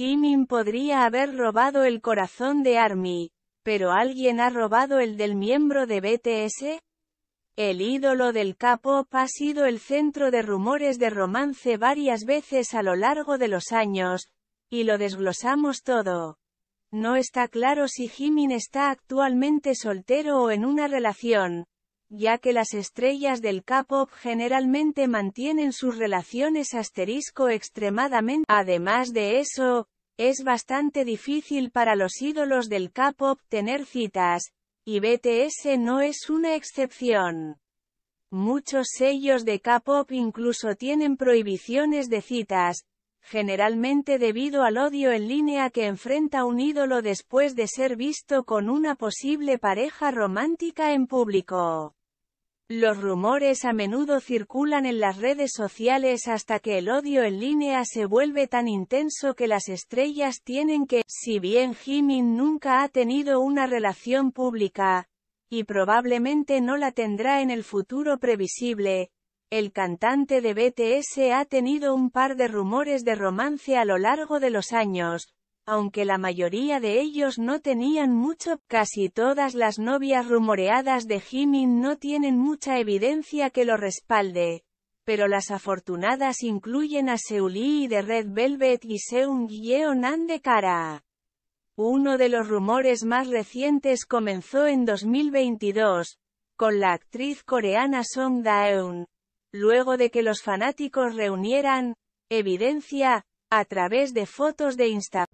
Jimin podría haber robado el corazón de ARMY, pero ¿alguien ha robado el del miembro de BTS? El ídolo del K-pop ha sido el centro de rumores de romance varias veces a lo largo de los años, y lo desglosamos todo. No está claro si Jimin está actualmente soltero o en una relación, ya que las estrellas del K-pop generalmente mantienen sus relaciones asterisco extremadamente. Además de eso, es bastante difícil para los ídolos del K-pop tener citas, y BTS no es una excepción. Muchos sellos de K-pop incluso tienen prohibiciones de citas, generalmente debido al odio en línea que enfrenta un ídolo después de ser visto con una posible pareja romántica en público. Los rumores a menudo circulan en las redes sociales hasta que el odio en línea se vuelve tan intenso que las estrellas tienen que, si bien Jimin nunca ha tenido una relación pública, y probablemente no la tendrá en el futuro previsible, el cantante de BTS ha tenido un par de rumores de romance a lo largo de los años, aunque la mayoría de ellos no tenían mucho, casi todas las novias rumoreadas de Jimin no tienen mucha evidencia que lo respalde, pero las afortunadas incluyen a Seuli de Red Velvet y Seung Yeonan de Cara. Uno de los rumores más recientes comenzó en 2022, con la actriz coreana Song Daeun, luego de que los fanáticos reunieran, evidencia, a través de fotos de Instagram.